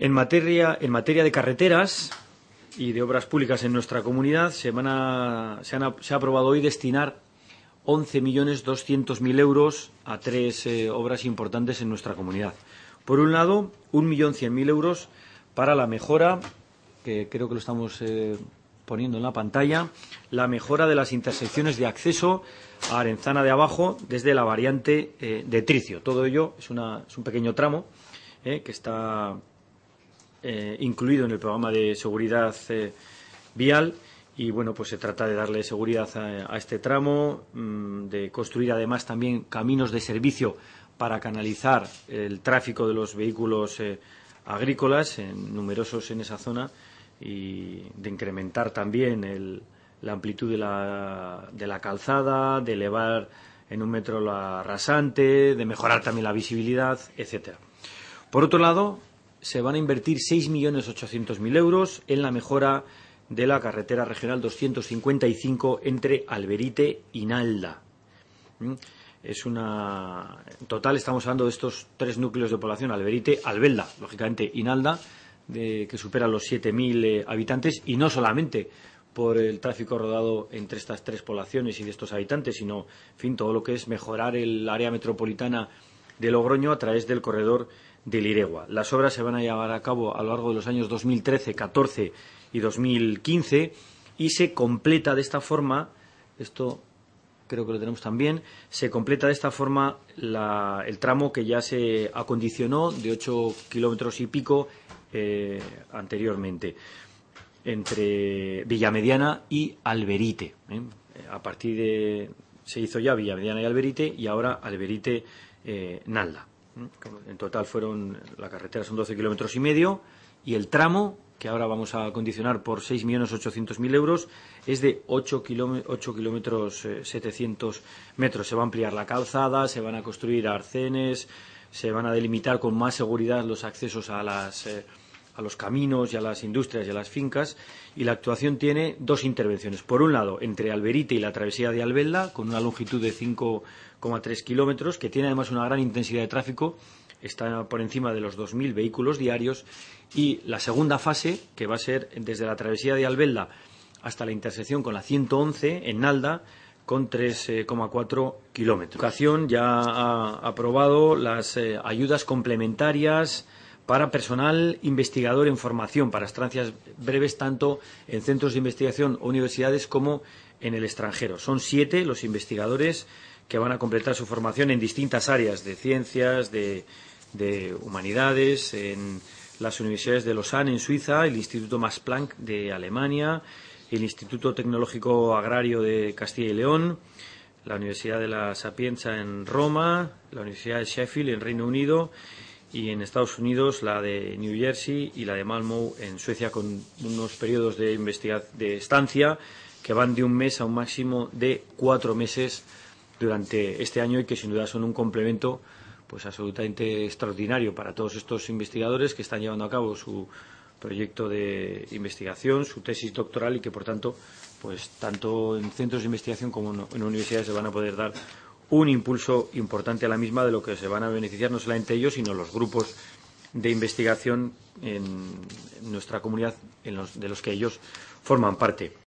En materia, de carreteras y de obras públicas en nuestra comunidad, se, se, ha aprobado hoy destinar 11.200.000 euros a tres eh, obras importantes en nuestra comunidad. Por un lado, 1.100.000 euros para la mejora, que creo que lo estamos eh, poniendo en la pantalla, la mejora de las intersecciones de acceso a Arenzana de Abajo desde la variante eh, de Tricio. Todo ello es, es un pequeño tramo que está eh, incluido en el programa de seguridad eh, vial y bueno, pues se trata de darle seguridad a, este tramo, mm, de construir además también caminos de servicio para canalizar el tráfico de los vehículos eh, agrícolas, numerosos en esa zona, y de incrementar también la amplitud de la, de la calzada, de elevar en un metro la rasante, de mejorar también la visibilidad, etcétera. Por otro lado, se van a invertir 6.800.000 euros en la mejora de la carretera regional 255 entre Alberite y Nalda. ¿Mm? Es una. En total estamos hablando de estos tres núcleos de población: Alberite, Albelda, lógicamente, y de... que supera los 7.000 eh, habitantes, y no solamente por el tráfico rodado entre estas tres poblaciones y de estos habitantes, sino, en fin, todo lo que es mejorar el área metropolitana de Logroño a través del corredor de Liregua. Las obras se van a llevar a cabo a lo largo de los años 2013, 14 y 2015 y se completa de esta forma, esto creo que lo tenemos también, se completa de esta forma el tramo que ya se acondicionó de 8 kilómetros y pico eh, anteriormente entre Villamediana y Alberite. ¿eh? A partir de, se hizo ya Mediana y Alberite y ahora Alberite eh, Nalda. En total fueron, la carretera son 12 kilómetros y medio y el tramo, que ahora vamos a condicionar por 6.800.000 euros, es de 8, kilómetros 700 eh, metros. Se va a ampliar la calzada, se van a construir arcenes, se van a delimitar con más seguridad los accesos a las... Eh, a los caminos y a las industrias y a las fincas y la actuación tiene dos intervenciones. Por un lado, entre Alberite y la travesía de Albelda, con una longitud de 5,3 kilómetros, que tiene además una gran intensidad de tráfico, está por encima de los 2.000 vehículos diarios, y la segunda fase, que va a ser desde la travesía de Albelda hasta la intersección con la 111 en Nalda, con 3,4 kilómetros. La educación ya ha aprobado las eh, ayudas complementarias para personal investigador en formación, para estancias breves tanto en centros de investigación o universidades como en el extranjero. Son siete los investigadores que van a completar su formación en distintas áreas de ciencias, de, de humanidades, en las universidades de Lausanne, en Suiza, el Instituto Max Planck de Alemania, el Instituto Tecnológico Agrario de Castilla y León, la Universidad de la Sapienza en Roma, la Universidad de Sheffield en Reino Unido y en Estados Unidos la de New Jersey y la de Malmö, en Suecia con unos periodos de, de estancia que van de un mes a un máximo de cuatro meses durante este año y que sin duda son un complemento pues absolutamente extraordinario para todos estos investigadores que están llevando a cabo su proyecto de investigación, su tesis doctoral y que por tanto pues tanto en centros de investigación como en universidades se van a poder dar un impulso importante a la misma de lo que se van a beneficiar no solamente ellos, sino los grupos de investigación en nuestra comunidad de los que ellos forman parte.